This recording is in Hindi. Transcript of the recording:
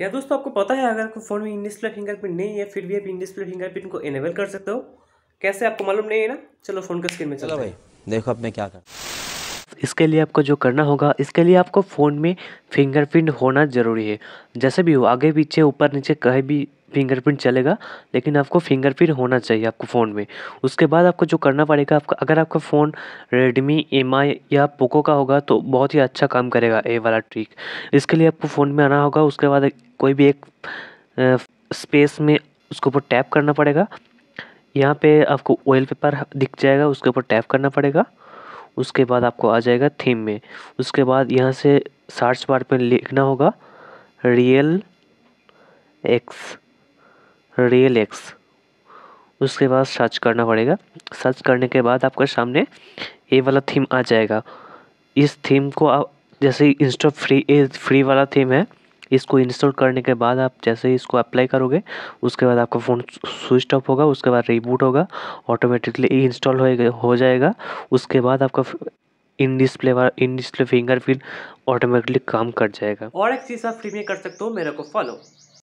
क्या दोस्तों आपको पता है अगर आपको फ़ोन में इन फिंगरप्रिंट नहीं है फिर भी आप इन फिंगरप्रिंट को इनेबल कर सकते हो कैसे आपको मालूम नहीं है ना चलो फ़ोन का स्क्रीन में चलो भाई देखो अब मैं क्या कर इसके लिए आपको जो करना होगा इसके लिए आपको फ़ोन में फिंगरप्रिंट होना ज़रूरी है जैसे भी हो आगे पीछे ऊपर नीचे कहीं भी फिंगरप्रिंट चलेगा लेकिन आपको फिंगरप्रिंट होना चाहिए आपको फ़ोन में उसके बाद आपको जो करना पड़ेगा आपका अगर आपका फ़ोन रेडमी एम या पोको का होगा तो बहुत ही अच्छा काम करेगा ये वाला ट्रिक इसके लिए आपको फ़ोन में आना होगा उसके बाद कोई भी एक स्पेस में उसके ऊपर टैप करना पड़ेगा यहाँ पे आपको ऑयल पेपर दिख जाएगा उसके ऊपर टैप करना पड़ेगा उसके बाद आपको आ जाएगा थीम में उसके बाद यहाँ से सर्च बार पे लिखना होगा रियल एक्स रियल एक्स उसके बाद सर्च करना पड़ेगा सर्च करने के बाद आपके सामने ये वाला थीम आ जाएगा इस थीम को आप जैसे इंस्टॉल फ्री ए फ्री वाला थीम है इसको इंस्टॉल करने के बाद आप जैसे ही इसको अप्लाई करोगे उसके बाद आपका फ़ोन स्विच ऑफ होगा उसके बाद रिबूट होगा ऑटोमेटिकली इंस्टॉल हो हो जाएगा उसके बाद आपका इन डिस्प्ले वाला इन डिस्प्ले फिंगर फिर ऑटोमेटिकली काम कर जाएगा और एक चीज़ आप फ्री में कर सकते हो मेरे को फॉलो